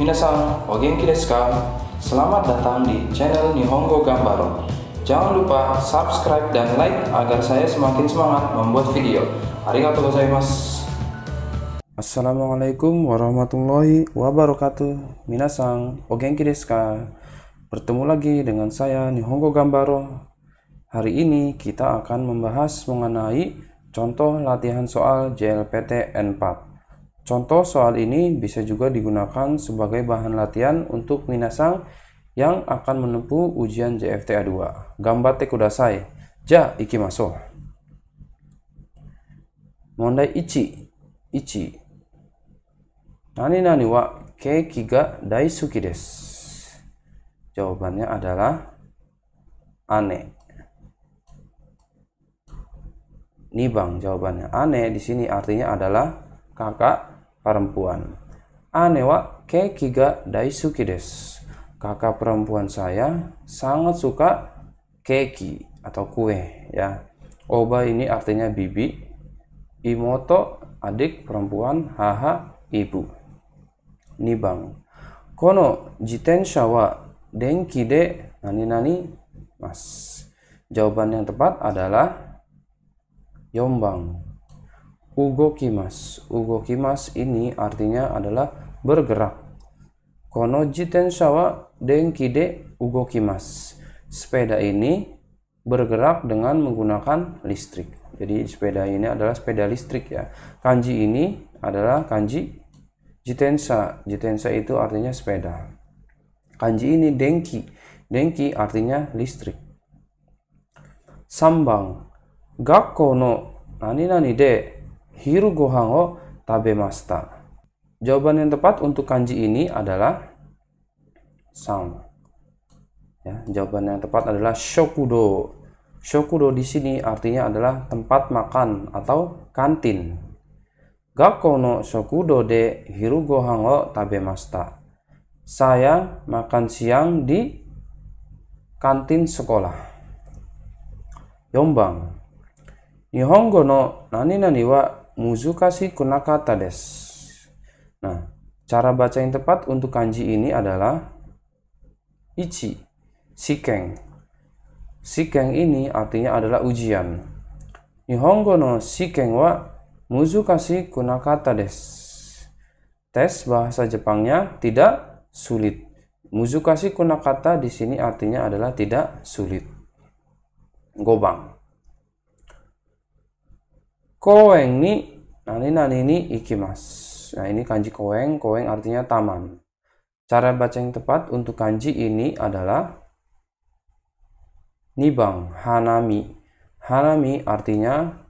Minasan, o genki desu ka? Selamat datang di channel Nihongo Gambaro. Jangan lupa subscribe dan like agar saya semakin semangat membuat video. Arigatou gozaimasu. Assalamualaikum warahmatullahi wabarakatuh. Minasang, o genki desu ka? Bertemu lagi dengan saya Nihongo Gambaro. Hari ini kita akan membahas mengenai contoh latihan soal JLPT N4. Contoh soal ini bisa juga digunakan sebagai bahan latihan untuk minasang yang akan menempuh ujian JFTA 2. Gambar Gambatte kudasai. Ja maso. Mondai ichi. Ichi. Nani nani wa keiki ga daisuki desu. Jawabannya adalah ane. Nibang jawabannya. ane di sini artinya adalah kakak perempuan. Anewa kekiga daisuki desu. Kakak perempuan saya sangat suka keki atau kue ya. Oba ini artinya bibi, imoto adik perempuan, haha ibu. Nibang. Kono jiten shawa denki de nani nani mas. Jawaban yang tepat adalah Yombang. Ugo kimas. Ugo kimas ini artinya adalah bergerak. Kono sawa shawa denkide ugo kimas. Sepeda ini bergerak dengan menggunakan listrik. Jadi sepeda ini adalah sepeda listrik ya. Kanji ini adalah kanji jitensa. Jitensa itu artinya sepeda. Kanji ini denki. Denki artinya listrik. Sambang. Gakko no nani nani de hiru gohan o tabemasta. Jawaban yang tepat untuk kanji ini adalah sang. Ya, jawaban yang tepat adalah shokudo. Shokudo di sini artinya adalah tempat makan atau kantin. Gakko no shokudo de hiru gohan o tabemasta. Saya makan siang di kantin sekolah. Yombang. Nihongo no nani nani wa Muzukashi Kunakata des. Nah, cara baca yang tepat untuk kanji ini adalah Ichi, Shikeng. Shikeng ini artinya adalah ujian. Nihongo no Shikeng wa Muzukashi Kunakata des. Tes bahasa Jepangnya tidak sulit. Muzukashi Kunakata di sini artinya adalah tidak sulit. Gobang. Koeng ni nani nani ni ikimas. Nah ini kanji koeng, koeng artinya taman. Cara baca yang tepat untuk kanji ini adalah nibang hanami. Hanami artinya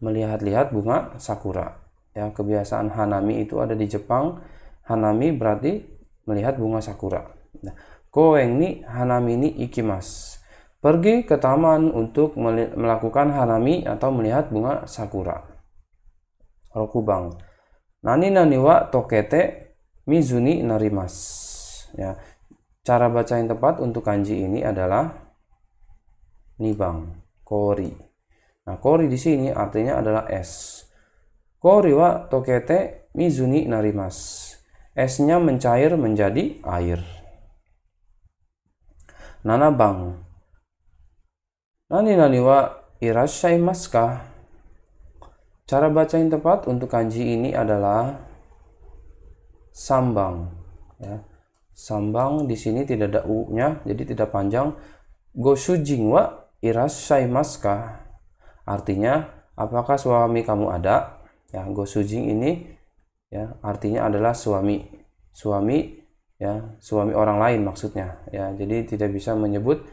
melihat-lihat bunga sakura. Ya, kebiasaan hanami itu ada di Jepang. Hanami berarti melihat bunga sakura. Nah, koeng ni hanami ni ikimas pergi ke taman untuk melakukan hanami atau melihat bunga sakura. Rokubang. Nani naniwa tokete mizuni narimas. Ya. Cara baca yang tepat untuk kanji ini adalah nibang, kori. Nah, kori di sini artinya adalah es. Kori wa tokete mizuni narimas. Esnya mencair menjadi air. Nana bang. Nani nani wa irashai maskah. Cara baca yang tepat untuk kanji ini adalah sambang. Ya. Sambang di sini tidak ada u-nya, jadi tidak panjang. Gosujing wa irashai maskah. Artinya, apakah suami kamu ada? Ya, gosujing ini ya artinya adalah suami. Suami ya, suami orang lain maksudnya. Ya, jadi tidak bisa menyebut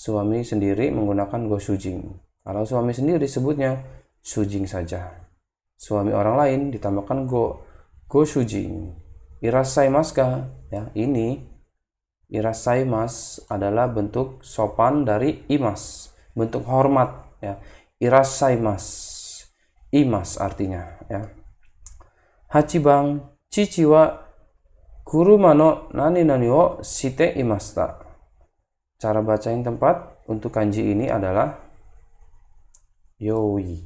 suami sendiri menggunakan go sujing. Kalau suami sendiri sebutnya sujing saja. Suami orang lain ditambahkan go go sujing. Irasai maska ya ini irasai mas adalah bentuk sopan dari imas, bentuk hormat ya. Irasai mas. Imas artinya ya. Hachibang cici wa kuruma no nani nani wo shite imasta. Cara bacain tempat untuk kanji ini adalah yoi.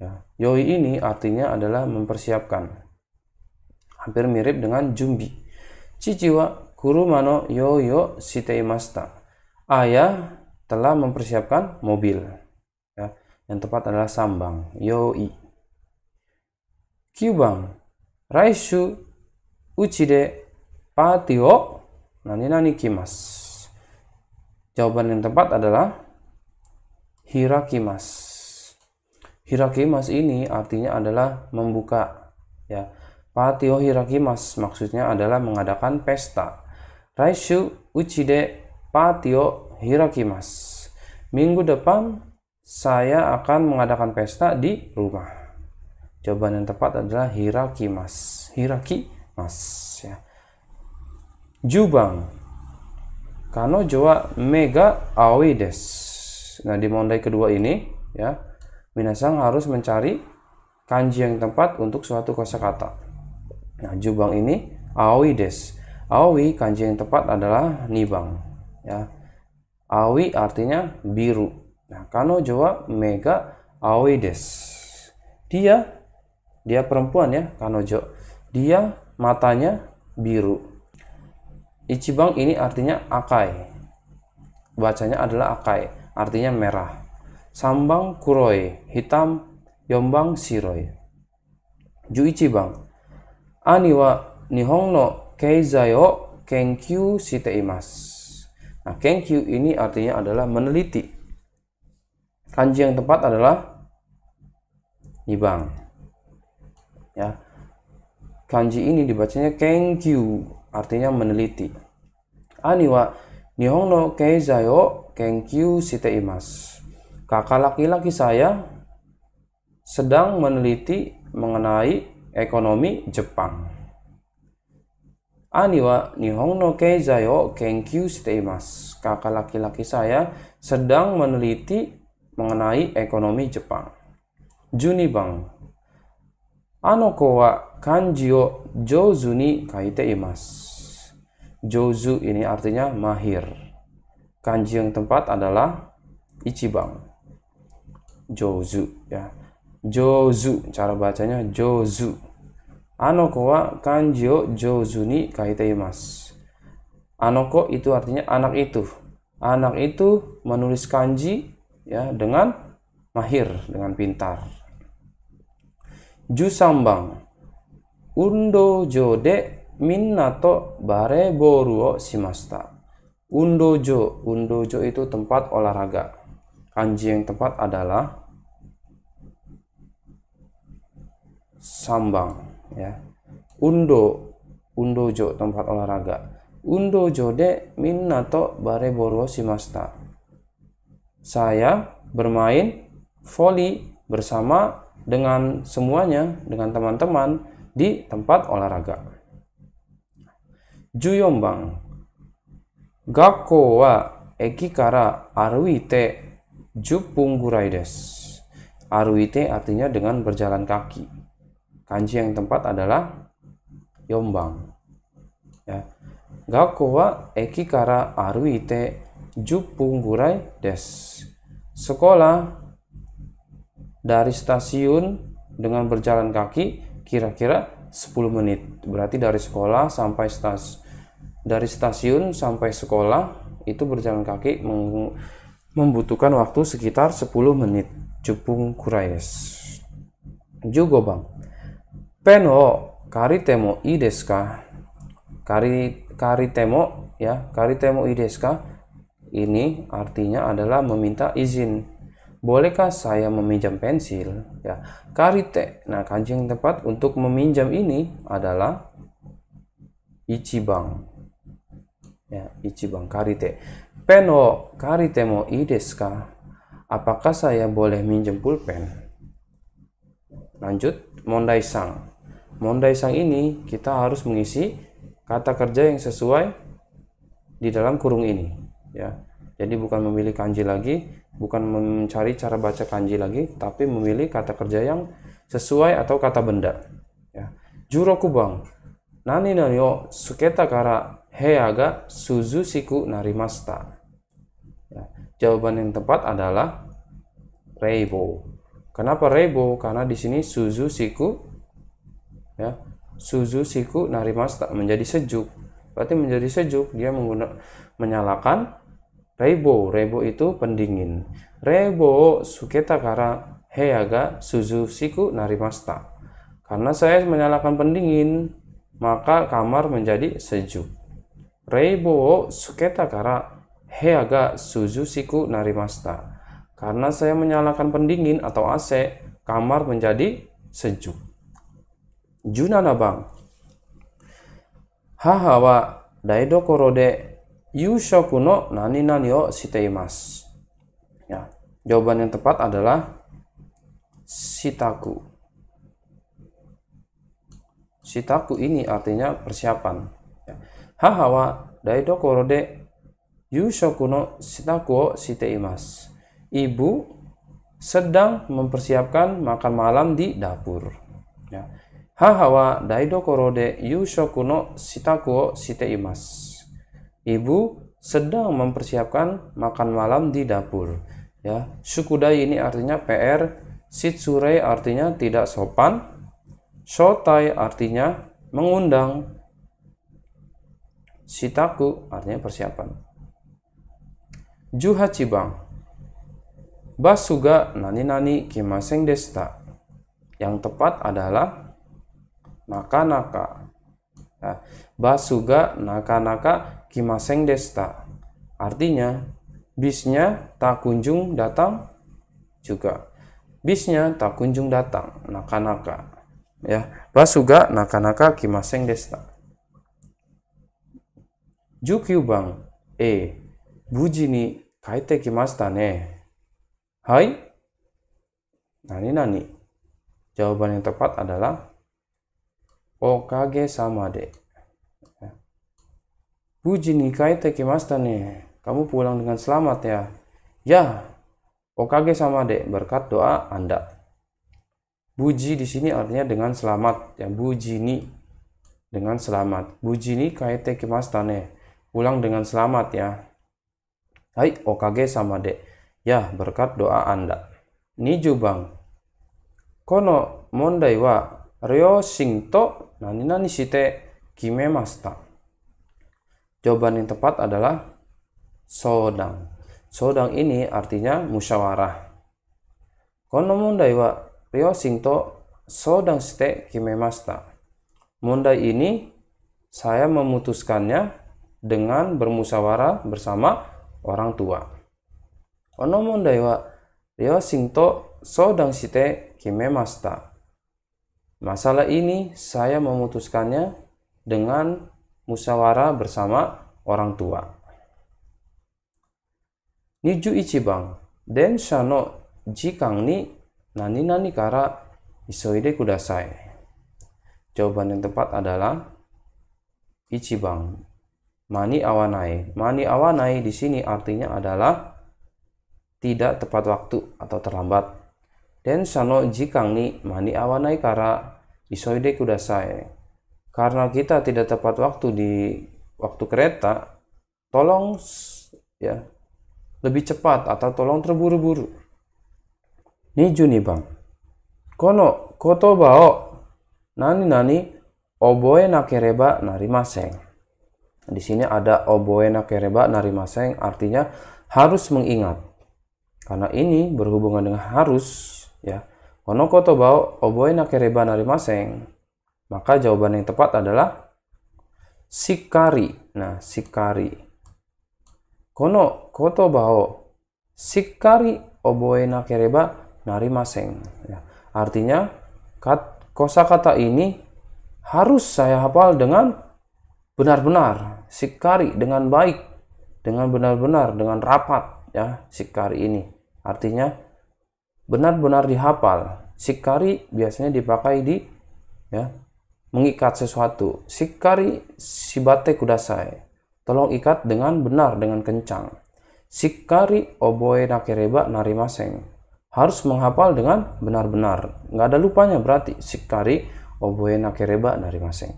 Ya, yoi ini artinya adalah mempersiapkan. Hampir mirip dengan jumbi. ciciwa kurumano yoyo shiteimashita. Ayah telah mempersiapkan mobil. Ya, yang tepat adalah sambang, yoi. Kyubang, raishu uchi de nani nani kimasu. Jawaban yang tepat adalah hirakimas. Hirakimas ini artinya adalah membuka. Ya, patio hirakimas maksudnya adalah mengadakan pesta. Raishu uchide patio hirakimas. Minggu depan saya akan mengadakan pesta di rumah. Jawaban yang tepat adalah hirakimas. Hirakimas ya. Jubang Kano Mega awi des. Nah, di Mondai kedua ini, ya, Minasang harus mencari kanji yang tepat untuk suatu kosakata. Nah, jubang ini awi des. Awi kanji yang tepat adalah nibang, ya. awi artinya biru. Nah, Kano Mega awi des. Dia dia perempuan ya, Kanojo. Dia matanya biru. Ichibang ini artinya akai. Bacanya adalah akai, artinya merah. Sambang kuroi, hitam, yombang siroi. Ju Ichibang. Ani wa nihong no keizai o kenkyu imasu. Nah, kenkyu ini artinya adalah meneliti. Kanji yang tepat adalah ibang. Ya. Kanji ini dibacanya kenkyu artinya meneliti. Aniwa nihon no keizayo kenkyu siteimas. Kakak laki-laki saya sedang meneliti mengenai ekonomi Jepang. Aniwa nihon no keizayo kenkyu siteimas. Kakak laki-laki saya sedang meneliti mengenai ekonomi Jepang. Junibang. Anoko wa kanji wo jozu ni kaite imas jozu ini artinya mahir kanji yang tempat adalah ichibang jozu ya jozu cara bacanya jozu anoko wa kanji wo jozu ni kaite imas anoko itu artinya anak itu anak itu menulis kanji ya dengan mahir dengan pintar jusambang de undo Undojo itu tempat olahraga. Kanji yang tepat adalah sambang ya. Undo undojo tempat olahraga. Undojo de minato bareboro shimashita. Saya bermain voli bersama dengan semuanya, dengan teman-teman di tempat olahraga. Juyombang Gakko wa eki kara aruite jupung gurai desu. Aruite artinya dengan berjalan kaki. Kanji yang tempat adalah yombang. Ya. Gakko wa eki kara aruite jupung gurai desu. Sekolah dari stasiun dengan berjalan kaki kira-kira 10 menit. Berarti dari sekolah sampai stas dari stasiun sampai sekolah itu berjalan kaki membutuhkan waktu sekitar 10 menit. Jepung kurais juga bang. Peno kari temo ideska. Kari kari temo ya kari temo ideska. Ini artinya adalah meminta izin bolehkah saya meminjam pensil? Ya, karite. Nah, kanji yang tepat untuk meminjam ini adalah ichibang. Ya, ichibang karite. Pen wo karite mo ii Apakah saya boleh minjem pulpen? Lanjut, mondai sang. Mondai sang ini kita harus mengisi kata kerja yang sesuai di dalam kurung ini, ya. Jadi bukan memilih kanji lagi, bukan mencari cara baca kanji lagi, tapi memilih kata kerja yang sesuai atau kata benda. Ya. Juroku bang, nani nani o suketa kara heaga ga suzu siku narimasta. Ya. Jawaban yang tepat adalah reibo. Kenapa reibo? Karena di sini suzu siku, ya, suzu siku narimasta menjadi sejuk. Berarti menjadi sejuk dia menggunakan menyalakan Rebo, rebo itu pendingin. Rebo suketa kara heaga suzu siku narimasta. Karena saya menyalakan pendingin, maka kamar menjadi sejuk. Rebo suketa kara heaga suzu siku narimasta. Karena saya menyalakan pendingin atau AC, kamar menjadi sejuk. Junana bang. Hahawa daidoko rode. Yushoku no nani nani o shiteimasu. Ya, jawaban yang tepat adalah sitaku. Sitaku ini artinya persiapan. Ya. wa daidokoro de yushoku no sitaku o shiteimasu. Ibu sedang mempersiapkan makan malam di dapur. Ya. wa daidokoro de yushoku no sitaku o shiteimasu ibu sedang mempersiapkan makan malam di dapur. Ya, sukudai ini artinya PR, sitsurei artinya tidak sopan, shotai artinya mengundang, sitaku artinya persiapan. Juha cibang, Basuga nani nani kimaseng desta. Yang tepat adalah naka Nah, ya, basuga naka naka Kimaseng Desta. Artinya, bisnya tak kunjung datang juga. Bisnya tak kunjung datang, nakanaka, Ya, basuga nakanaka kimaseng desta. bang, e, buji ni kaite kimasta ne. Hai? Nani-nani? Jawaban yang tepat adalah Okage sama de. Buji Nikai Tekimasta nih. Kamu pulang dengan selamat ya. Ya, Okage sama dek berkat doa Anda. Buji di sini artinya dengan selamat ya. Buji ni dengan selamat. Buji ni kaite kimasta ne. Pulang dengan selamat ya. Hai Okage sama dek. Ya, berkat doa Anda. Ni bang. Kono mondai wa ryo shinto nani nani shite kimemasta. Jawaban yang tepat adalah sodang. Sodang ini artinya musyawarah. Kono mondai wa ryo singto sodang ste kimemasta. Mondai ini saya memutuskannya dengan bermusyawarah bersama orang tua. Kono mondai wa ryo singto sodang ste kimemasta. Masalah ini saya memutuskannya dengan musyawarah bersama orang tua. Niju ichibang den shano jikang ni nani nani kara isoide kudasai. Jawaban yang tepat adalah ichibang. Mani awanai. Mani awanai di sini artinya adalah tidak tepat waktu atau terlambat. Den shano jikang ni mani awanai kara isoide kudasai karena kita tidak tepat waktu di waktu kereta, tolong ya lebih cepat atau tolong terburu-buru. Niju nih bang. Kono koto bao nani nani oboe nakereba nari maseng. Di sini ada oboe nakereba nari maseng, artinya harus mengingat. Karena ini berhubungan dengan harus ya. Kono koto bao oboe nakereba nari maseng. Maka jawaban yang tepat adalah sikari. Nah, sikari. Kono koto bao sikari oboe nakereba narimaseng. Ya. Artinya kat, kosa kata ini harus saya hafal dengan benar-benar sikari dengan baik dengan benar-benar dengan rapat ya sikari ini artinya benar-benar dihafal sikari biasanya dipakai di ya mengikat sesuatu. Sikari sibate kudasai. Tolong ikat dengan benar dengan kencang. Sikari oboe nakereba narimaseng. Harus menghafal dengan benar-benar. Nggak ada lupanya berarti sikari oboe nakereba narimaseng.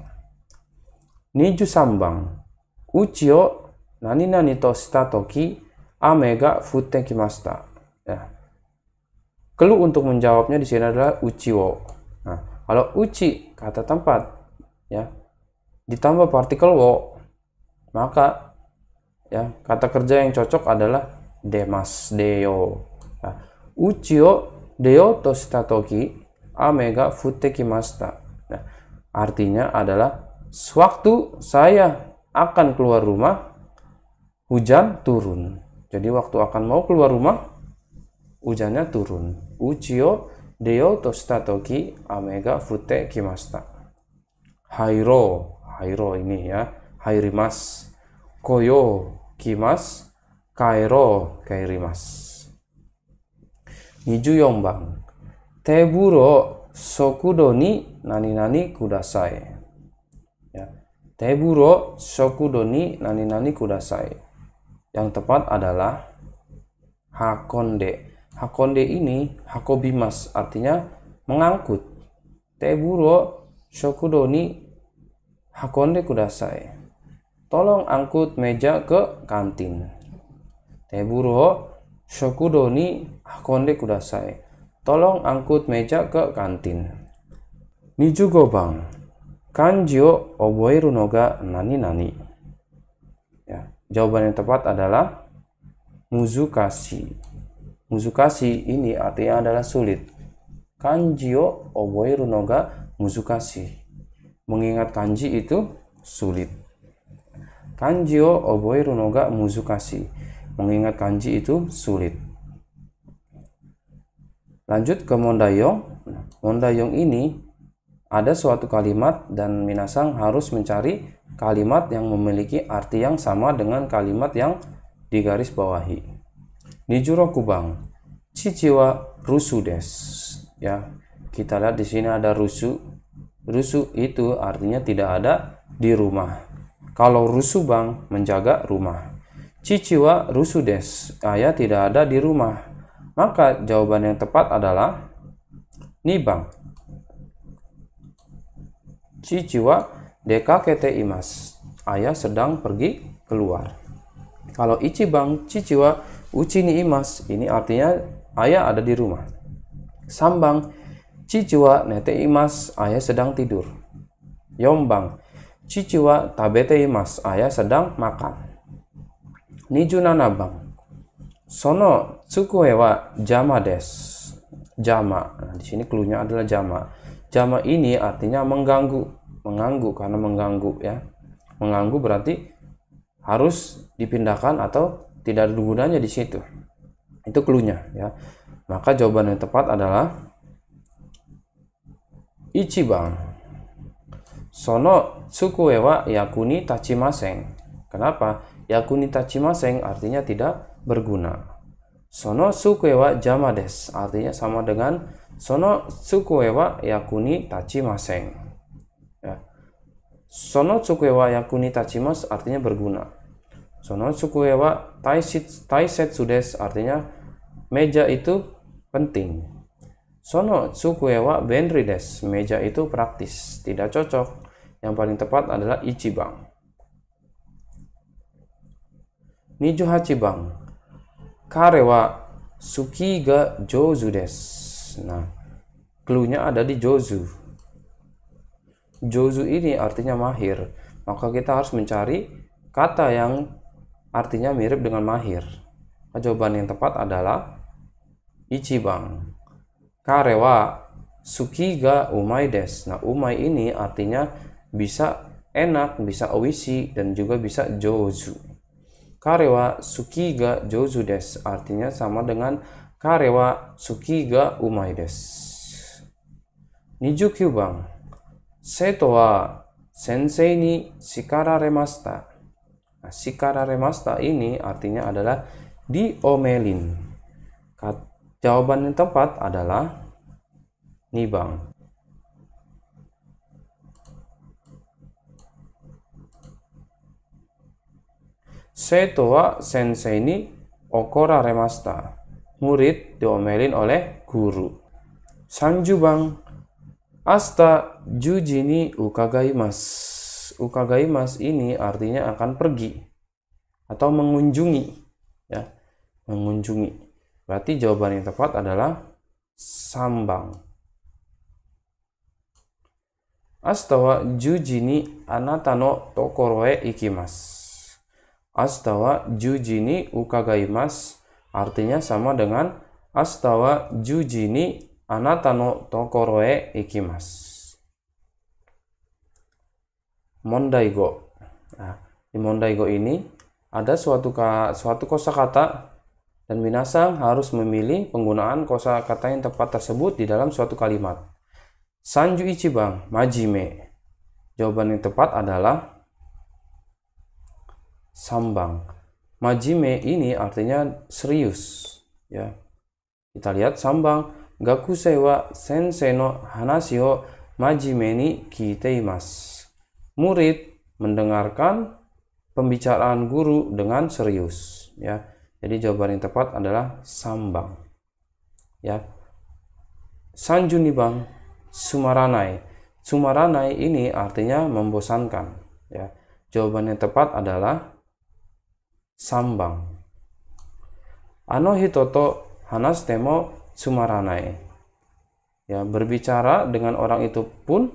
Niju sambang. Uchiyo nani nani to shita toki ame ga fute kimasta. Ya. Kelu untuk menjawabnya di sini adalah uchiwo. Nah, kalau uci kata tempat ya ditambah partikel wo maka ya kata kerja yang cocok adalah demas deo. Nah, uci o deo toshitatoki amega futekimasta. Nah, artinya adalah sewaktu saya akan keluar rumah hujan turun. Jadi waktu akan mau keluar rumah hujannya turun. o Deo to shita toki ame ga fute kimashita. Hairo, hairo ini ya. Hairimas. Koyo kimas. Kairo kairimas. kudasai, yang tepat adalah hakonde。Hakonde ini hakobimas artinya mengangkut. Teburo shokudoni hakonde kudasai. Tolong angkut meja ke kantin. Teburo shokudoni hakonde kudasai. Tolong angkut meja ke kantin. Nijugobang bang. Kanji o oboeru nani nani. Ya, jawaban yang tepat adalah muzukashi. Muzukashi ini artinya adalah sulit. Kanjio oboi runoga muzukashi. Mengingat kanji itu sulit. Kanjio oboi runoga muzukashi. Mengingat kanji itu sulit. Lanjut ke mondayong. Mondayong ini ada suatu kalimat dan minasang harus mencari kalimat yang memiliki arti yang sama dengan kalimat yang digaris bawahi. Nijuro Kubang, Ciciwa Rusu Ya, kita lihat di sini ada rusu. Rusu itu artinya tidak ada di rumah. Kalau rusu bang menjaga rumah. Ciciwa rusudes, ayah tidak ada di rumah. Maka jawaban yang tepat adalah nibang. Ciciwa dekakete imas, ayah sedang pergi keluar. Kalau ichibang, ciciwa Ucini ni imas, ini artinya ayah ada di rumah. Sambang, cicua nete imas, ayah sedang tidur. Yombang, cicua tabete imas, ayah sedang makan. Nijunanabang, sono tsukue wa jama des. Jama, nah, di sini klunya adalah jama. Jama ini artinya mengganggu, mengganggu karena mengganggu ya. Mengganggu berarti harus dipindahkan atau tidak ada gunanya di situ itu keluhnya ya maka jawaban yang tepat adalah Ichiban sono suku ewa yakuni tachimaseng kenapa yakuni tachimaseng artinya tidak berguna sono suku ewa jamades artinya sama dengan sono suku ewa yakuni tachimaseng ya. sono suku ewa yakuni tachimas artinya berguna sono suku wa taisetsu tai artinya meja itu penting. Sono suku benri des meja itu praktis, tidak cocok. Yang paling tepat adalah ichibang. Niju hachibang. Karewa suki ga jozu des. Nah, cluenya ada di jozu. Jozu ini artinya mahir. Maka kita harus mencari kata yang artinya mirip dengan mahir. Jawaban yang tepat adalah ichibang Karewa suki ga umai des. Nah, umai ini artinya bisa enak, bisa oishi, dan juga bisa jozu. Karewa suki ga jozu des. Artinya sama dengan karewa suki ga umai des. Nijukyu bang. Seto wa sensei ni shikararemashita. Nah, sikara remasta ini artinya adalah diomelin. Jawaban yang tepat adalah nibang. Setoa sensei ini okora remasta. Murid diomelin oleh guru. Sanjubang asta juji jujini ukagaimasu ukagaimas ini artinya akan pergi atau mengunjungi ya mengunjungi berarti jawaban yang tepat adalah sambang astawa jujini anatano tokoroe ikimas astawa jujini ukagaimas artinya sama dengan astawa jujini anatano tokoroe ikimas Mondaigo. Nah, di Mondaigo ini ada suatu ka, suatu kosakata dan binasang harus memilih penggunaan kosakata yang tepat tersebut di dalam suatu kalimat. Sanju Ichibang Majime. Jawaban yang tepat adalah sambang. Majime ini artinya serius, ya. Kita lihat sambang gakusewa sensei no hanashi wo majime ni kiteimasu murid mendengarkan pembicaraan guru dengan serius ya jadi jawaban yang tepat adalah sambang ya bang, sumaranai sumaranai ini artinya membosankan ya jawaban yang tepat adalah sambang ano hitoto hanas temo sumaranai ya berbicara dengan orang itu pun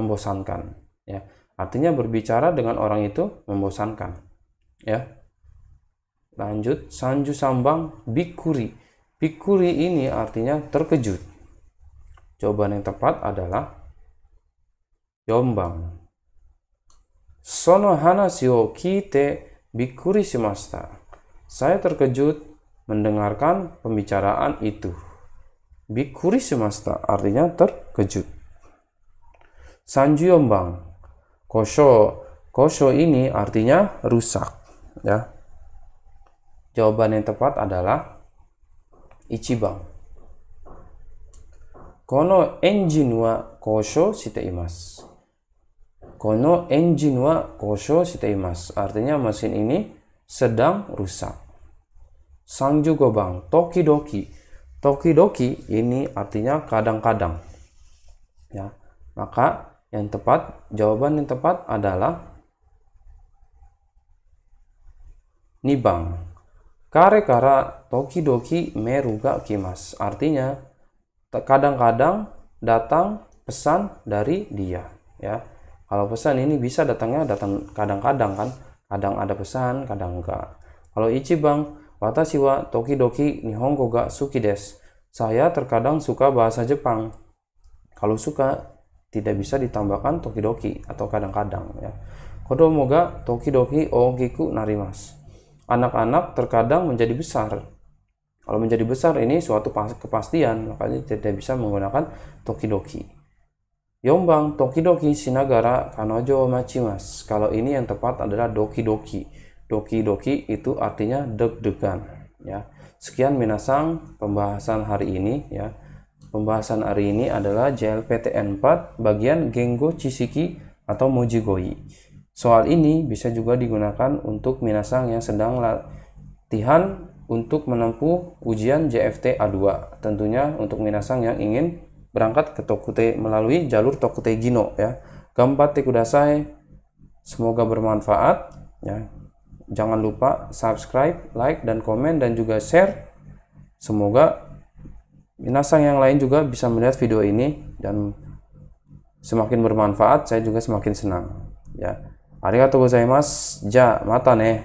membosankan ya artinya berbicara dengan orang itu membosankan ya lanjut sanju sambang bikuri bikuri ini artinya terkejut jawaban yang tepat adalah Jombang. sono hanashi o kite bikuri shimashita saya terkejut mendengarkan pembicaraan itu bikuri shimashita artinya terkejut sanju yombang Kosho. Kosho ini artinya rusak. Ya. Jawaban yang tepat adalah Ichiban. Kono enjin wa kosho siteimasu. Kono enjin wa kosho siteimasu. Artinya mesin ini sedang rusak. Sanju gobang, tokidoki. Tokidoki ini artinya kadang-kadang. Ya. Maka yang tepat, jawaban yang tepat adalah nibang. Kare kara toki doki meruga kimas. Artinya, kadang-kadang datang pesan dari dia. Ya, kalau pesan ini bisa datangnya datang kadang-kadang kan. Kadang ada pesan, kadang enggak. Kalau ichi bang watashi wa toki doki nihongo ga suki des. Saya terkadang suka bahasa Jepang. Kalau suka, tidak bisa ditambahkan toki doki atau kadang-kadang ya. Kodo moga tokidoki ogiku narimas. Anak-anak terkadang menjadi besar. Kalau menjadi besar ini suatu kepastian, makanya tidak bisa menggunakan toki tokidoki. Yombang doki sinagara kanojo machimas. Kalau ini yang tepat adalah doki-doki. Doki-doki itu artinya deg-degan ya. Sekian minasang pembahasan hari ini ya. Pembahasan hari ini adalah JLPTN 4 bagian Genggo Chisiki atau Mojigoi. Soal ini bisa juga digunakan untuk minasang yang sedang latihan untuk menempuh ujian JFT A2. Tentunya untuk minasang yang ingin berangkat ke Tokute melalui jalur Tokute Gino ya. Keempat Tekudasai, semoga bermanfaat ya. Jangan lupa subscribe, like, dan komen, dan juga share. Semoga Minasang yang lain juga bisa melihat video ini dan semakin bermanfaat, saya juga semakin senang. Ya. Arigatou gozaimasu. Ja, mata ne.